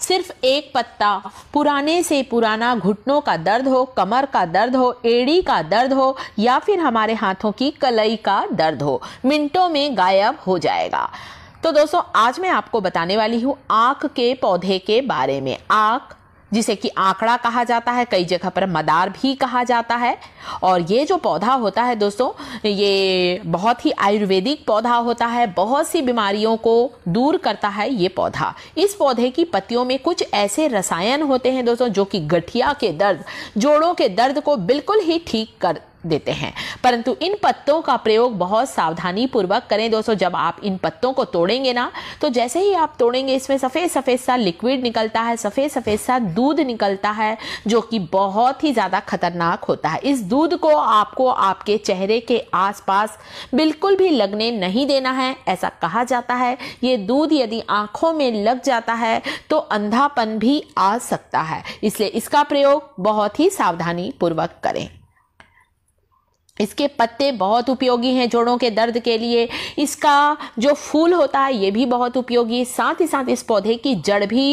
सिर्फ एक पत्ता पुराने से पुराना घुटनों का दर्द हो कमर का दर्द हो एड़ी का दर्द हो या फिर हमारे हाथों की कलई का दर्द हो मिनटों में गायब हो जाएगा तो दोस्तों आज मैं आपको बताने वाली हूँ आँख के पौधे के बारे में आँख जिसे कि आंकड़ा कहा जाता है कई जगह पर मदार भी कहा जाता है और ये जो पौधा होता है दोस्तों ये बहुत ही आयुर्वेदिक पौधा होता है बहुत सी बीमारियों को दूर करता है ये पौधा इस पौधे की पत्तियों में कुछ ऐसे रसायन होते हैं दोस्तों जो कि गठिया के दर्द जोड़ों के दर्द को बिल्कुल ही ठीक कर देते हैं परंतु इन पत्तों का प्रयोग बहुत सावधानी पूर्वक करें दोस्तों जब आप इन पत्तों को तोड़ेंगे ना तो जैसे ही आप तोड़ेंगे इसमें सफ़ेद सफ़ेद सा लिक्विड निकलता है सफ़ेद सफ़ेद सा दूध निकलता है जो कि बहुत ही ज़्यादा खतरनाक होता है इस दूध को आपको आपके चेहरे के आसपास बिल्कुल भी लगने नहीं देना है ऐसा कहा जाता है ये दूध यदि आंखों में लग जाता है तो अंधापन भी आ सकता है इसलिए इसका प्रयोग बहुत ही सावधानी पूर्वक करें इसके पत्ते बहुत उपयोगी हैं जोड़ों के दर्द के लिए इसका जो फूल होता है ये भी बहुत उपयोगी साथ ही साथ इस पौधे की जड़ भी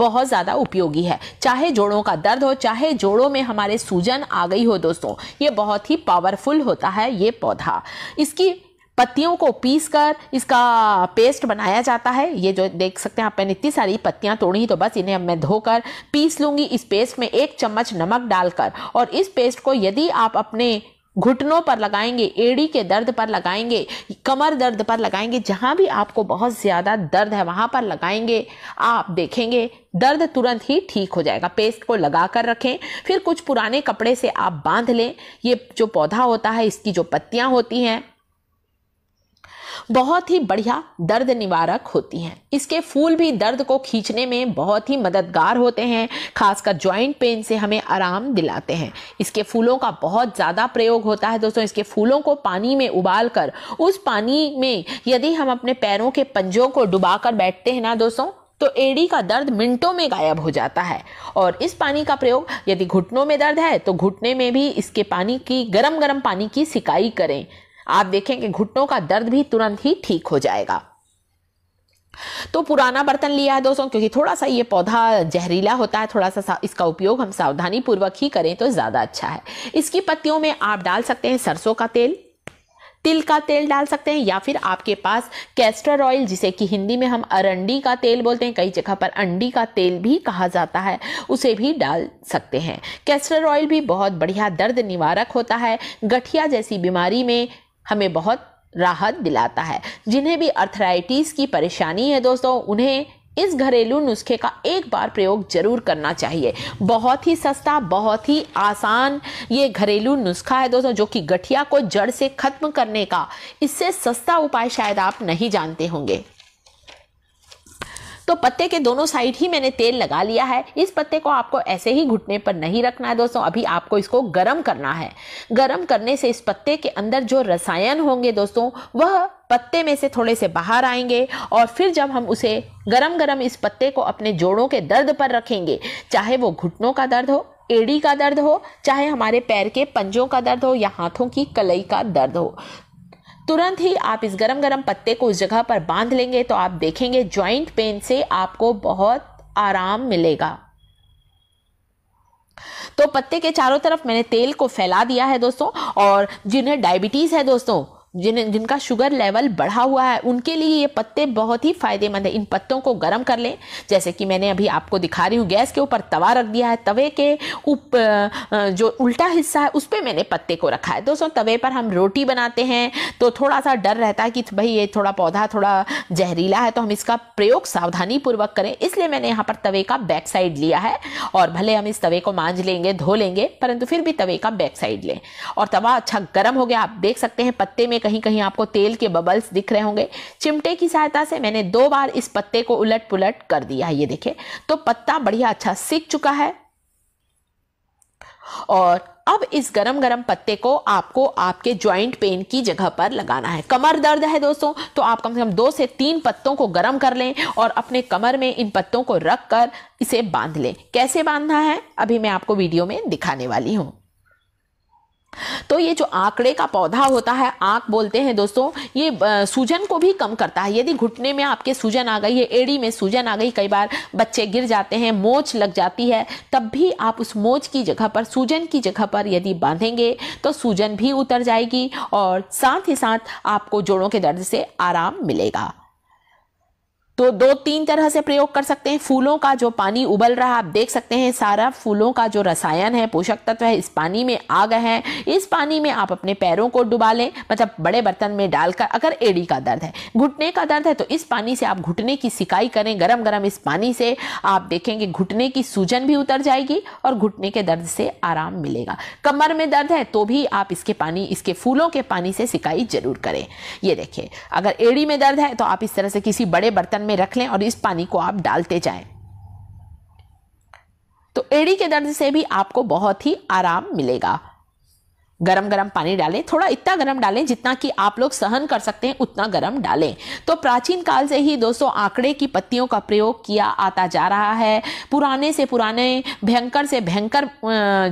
बहुत ज़्यादा उपयोगी है चाहे जोड़ों का दर्द हो चाहे जोड़ों में हमारे सूजन आ गई हो दोस्तों ये बहुत ही पावरफुल होता है ये पौधा इसकी पत्तियों को पीस कर इसका पेस्ट बनाया जाता है ये जो देख सकते हैं आप मैंने इतनी सारी पत्तियां तोड़ी तो बस इन्हें मैं धोकर पीस लूँगी इस पेस्ट में एक चम्मच नमक डालकर और इस पेस्ट को यदि आप अपने घुटनों पर लगाएंगे एड़ी के दर्द पर लगाएंगे कमर दर्द पर लगाएंगे जहाँ भी आपको बहुत ज़्यादा दर्द है वहाँ पर लगाएंगे आप देखेंगे दर्द तुरंत ही ठीक हो जाएगा पेस्ट को लगा कर रखें फिर कुछ पुराने कपड़े से आप बांध लें ये जो पौधा होता है इसकी जो पत्तियाँ होती हैं बहुत ही बढ़िया दर्द निवारक होती हैं इसके फूल भी दर्द को खींचने में बहुत ही मददगार होते हैं खासकर ज्वाइंट पेन से हमें आराम दिलाते हैं इसके फूलों का बहुत ज़्यादा प्रयोग होता है दोस्तों इसके फूलों को पानी में उबाल कर उस पानी में यदि हम अपने पैरों के पंजों को डुबा बैठते हैं ना दोस्तों तो एड़ी का दर्द मिनटों में गायब हो जाता है और इस पानी का प्रयोग यदि घुटनों में दर्द है तो घुटने में भी इसके पानी की गरम गरम पानी की सिकाई करें आप देखेंगे घुटनों का दर्द भी तुरंत ही ठीक हो जाएगा तो पुराना बर्तन लिया है दोस्तों क्योंकि थोड़ा सा ये पौधा जहरीला होता है थोड़ा सा इसका उपयोग हम सावधानी पूर्वक ही करें तो ज़्यादा अच्छा है इसकी पत्तियों में आप डाल सकते हैं सरसों का तेल तिल का तेल डाल सकते हैं या फिर आपके पास कैस्टर ऑयल जिसे कि हिंदी में हम अरंडी का तेल बोलते हैं कई जगह पर अंडी का तेल भी कहा जाता है उसे भी डाल सकते हैं कैस्टर ऑयल भी बहुत बढ़िया दर्द निवारक होता है गठिया जैसी बीमारी में हमें बहुत राहत दिलाता है जिन्हें भी अर्थराइटिस की परेशानी है दोस्तों उन्हें इस घरेलू नुस्खे का एक बार प्रयोग जरूर करना चाहिए बहुत ही सस्ता बहुत ही आसान ये घरेलू नुस्खा है दोस्तों जो कि गठिया को जड़ से खत्म करने का इससे सस्ता उपाय शायद आप नहीं जानते होंगे तो पत्ते के दोनों साइड ही मैंने तेल लगा लिया है इस पत्ते को आपको ऐसे ही घुटने पर नहीं रखना है दोस्तों अभी आपको इसको गर्म करना है गर्म करने से इस पत्ते के अंदर जो रसायन होंगे दोस्तों वह पत्ते में से थोड़े से बाहर आएंगे और फिर जब हम उसे गरम गरम इस पत्ते को अपने जोड़ों के दर्द पर रखेंगे चाहे वो घुटनों का दर्द हो एड़ी का दर्द हो चाहे हमारे पैर के पंजों का दर्द हो या हाथों की कलई का दर्द हो तुरंत ही आप इस गरम गरम पत्ते को उस जगह पर बांध लेंगे तो आप देखेंगे ज्वाइंट पेन से आपको बहुत आराम मिलेगा तो पत्ते के चारों तरफ मैंने तेल को फैला दिया है दोस्तों और जिन्हें डायबिटीज़ है दोस्तों जिन जिनका शुगर लेवल बढ़ा हुआ है उनके लिए ये पत्ते बहुत ही फायदेमंद है इन पत्तों को गर्म कर लें जैसे कि मैंने अभी आपको दिखा रही हूँ गैस के ऊपर तवा रख दिया है तवे के उप जो उल्टा हिस्सा है उस पर मैंने पत्ते को रखा है दोस्तों तवे पर हम रोटी बनाते हैं तो थोड़ा सा डर रहता है कि भाई ये थोड़ा पौधा थोड़ा जहरीला है तो हम इसका प्रयोग सावधानी पूर्वक करें इसलिए मैंने यहाँ पर तवे का बैक साइड लिया है और भले हम इस तवे को मांज लेंगे धो लेंगे परंतु फिर भी तवे का बैक साइड लें और तवा अच्छा गर्म हो गया आप देख सकते हैं पत्ते में में कहीं कहीं आपको तेल के बबल्स दिख रहे होंगे चिमटे की सहायता से मैंने दो बार इस पत्ते को उलट पुलट कर दिया ये देखे तो पत्ता बढ़िया अच्छा सीख चुका है और अब इस गरम गरम पत्ते को आपको आपके ज्वाइंट पेन की जगह पर लगाना है कमर दर्द है दोस्तों तो आप कम से कम दो से तीन पत्तों को गरम कर लें और अपने कमर में इन पत्तों को रख कर इसे बांध लें कैसे बांधना है अभी मैं आपको वीडियो में दिखाने वाली हूँ तो ये जो आंकड़े का पौधा होता है आँख बोलते हैं दोस्तों ये सूजन को भी कम करता है यदि घुटने में आपके सूजन आ गई है एड़ी में सूजन आ गई कई बार बच्चे गिर जाते हैं मोच लग जाती है तब भी आप उस मोच की जगह पर सूजन की जगह पर यदि बांधेंगे तो सूजन भी उतर जाएगी और साथ ही साथ आपको जोड़ों के दर्द से आराम मिलेगा तो दो तीन तरह से प्रयोग कर सकते हैं फूलों का जो पानी उबल रहा आप देख सकते हैं सारा फूलों का जो रसायन है पोषक तत्व है इस पानी में आ गए हैं इस पानी में आप अपने पैरों को डुबा लें मतलब बड़े बर्तन में डालकर अगर एड़ी का दर्द है घुटने का दर्द है तो इस पानी से आप घुटने की सिकाई करें गरम गरम इस पानी से आप देखेंगे घुटने की सूजन भी उतर जाएगी और घुटने के दर्द से आराम मिलेगा कमर में दर्द है तो भी आप इसके पानी इसके फूलों के पानी से सिकाई जरूर करें ये देखिए अगर एड़ी में दर्द है तो आप इस तरह से किसी बड़े बर्तन में रख लें और इस पानी को आप डालते जाएं तो एड़ी के दर्द से भी आपको बहुत ही आराम मिलेगा गरम गरम पानी डालें थोड़ा इतना गरम डालें जितना कि आप लोग सहन कर सकते हैं उतना गरम डालें तो प्राचीन काल से ही दोस्तों आंकड़े की पत्तियों का प्रयोग किया आता जा रहा है पुराने से पुराने भयंकर से भयंकर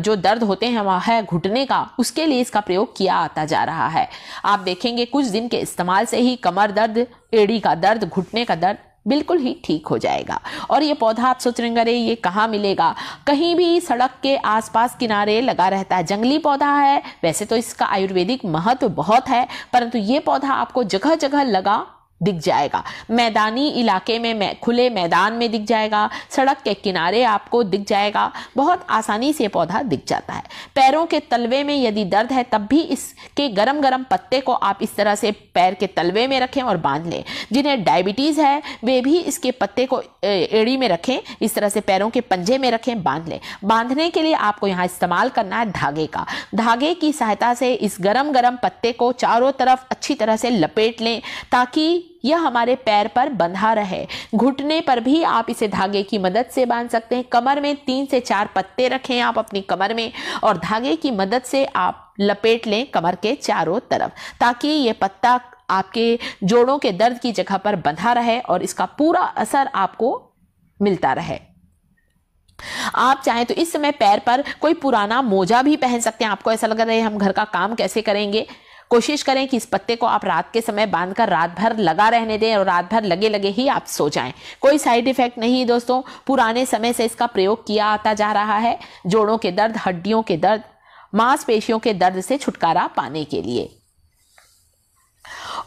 जो दर्द होते हैं वह है घुटने का उसके लिए इसका प्रयोग किया आता जा रहा है आप देखेंगे कुछ दिन के इस्तेमाल से ही कमर दर्द एड़ी का दर्द घुटने का दर्द बिल्कुल ही ठीक हो जाएगा और ये पौधा आप सोच रहे अरे ये कहाँ मिलेगा कहीं भी सड़क के आसपास किनारे लगा रहता है जंगली पौधा है वैसे तो इसका आयुर्वेदिक महत्व बहुत है परंतु ये पौधा आपको जगह जगह लगा दिख जाएगा मैदानी इलाके में मै, खुले मैदान में दिख जाएगा सड़क के किनारे आपको दिख जाएगा बहुत आसानी से पौधा दिख जाता है पैरों के तलवे में यदि दर्द है तब भी इसके गरम गरम पत्ते को आप इस तरह से पैर के तलवे में रखें और बांध लें जिन्हें डायबिटीज़ है वे भी इसके पत्ते को एड़ी में रखें इस तरह से पैरों के पंजे में रखें बांध लें बांधने के लिए आपको यहाँ इस्तेमाल करना है धागे का धागे की सहायता से इस गर्म गर्म पत्ते को चारों तरफ अच्छी तरह से लपेट लें ताकि यह हमारे पैर पर बंधा रहे घुटने पर भी आप इसे धागे की मदद से बांध सकते हैं कमर में तीन से चार पत्ते रखें आप अपनी कमर में और धागे की मदद से आप लपेट लें कमर के चारों तरफ ताकि ये पत्ता आपके जोड़ों के दर्द की जगह पर बंधा रहे और इसका पूरा असर आपको मिलता रहे आप चाहें तो इस समय पैर पर कोई पुराना मोजा भी पहन सकते हैं आपको ऐसा लग रहा है हम घर का काम कैसे करेंगे कोशिश करें कि इस पत्ते को आप रात के समय बांध कर रात भर लगा रहने दें और रात भर लगे लगे ही आप सो जाएं कोई साइड इफेक्ट नहीं दोस्तों पुराने समय से इसका प्रयोग किया आता जा रहा है जोड़ों के दर्द हड्डियों के दर्द मांसपेशियों के दर्द से छुटकारा पाने के लिए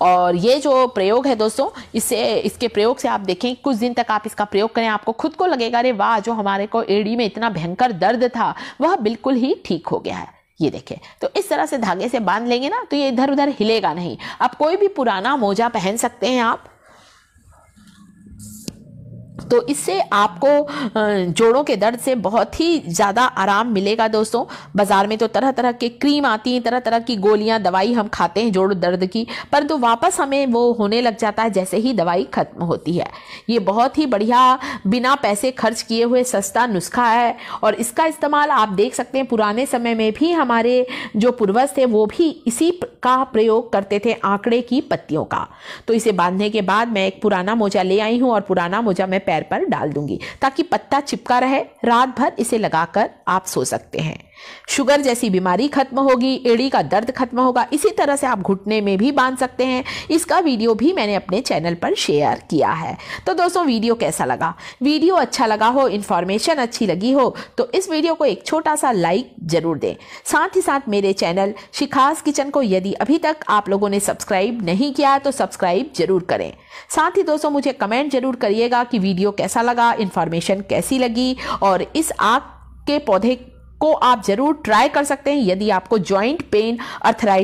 और ये जो प्रयोग है दोस्तों इससे इसके प्रयोग से आप देखें कुछ दिन तक आप इसका प्रयोग करें आपको खुद को लगेगा अरे वाह जो हमारे को एड़ी में इतना भयंकर दर्द था वह बिल्कुल ही ठीक हो गया है ये देखें तो इस तरह से धागे से बांध लेंगे ना तो ये इधर उधर हिलेगा नहीं अब कोई भी पुराना मोजा पहन सकते हैं आप तो इससे आपको जोड़ों के दर्द से बहुत ही ज़्यादा आराम मिलेगा दोस्तों बाज़ार में तो तरह तरह के क्रीम आती हैं तरह तरह की गोलियां दवाई हम खाते हैं जोड़ दर्द की परंतु तो वापस हमें वो होने लग जाता है जैसे ही दवाई ख़त्म होती है ये बहुत ही बढ़िया बिना पैसे खर्च किए हुए सस्ता नुस्खा है और इसका इस्तेमाल आप देख सकते हैं पुराने समय में भी हमारे जो पूर्वज थे वो भी इसी का प्रयोग करते थे आंकड़े की पत्तियों का तो इसे बांधने के बाद मैं एक पुराना मोजा ले आई हूँ और पुराना मोजा मैं पैर पर डाल दूंगी ताकि पत्ता चिपका रहे रात भर इसे लगाकर आप सो सकते हैं शुगर जैसी बीमारी खत्म होगी एड़ी का दर्द खत्म होगा इसी तरह से आप घुटने में भी बांध सकते हैं इसका वीडियो भी मैंने अपने चैनल पर शेयर किया है तो दोस्तों वीडियो कैसा लगा वीडियो अच्छा लगा हो इन्फॉर्मेशन अच्छी लगी हो तो इस वीडियो को एक छोटा सा लाइक ज़रूर दें साथ ही साथ मेरे चैनल शिखास किचन को यदि अभी तक आप लोगों ने सब्सक्राइब नहीं किया तो सब्सक्राइब ज़रूर करें साथ ही दोस्तों मुझे कमेंट ज़रूर करिएगा कि वीडियो कैसा लगा इन्फॉर्मेशन कैसी लगी और इस आग के पौधे को आप जरूर ट्राई कर सकते हैं यदि आपको ज्वाइंट पेन अर्थराइट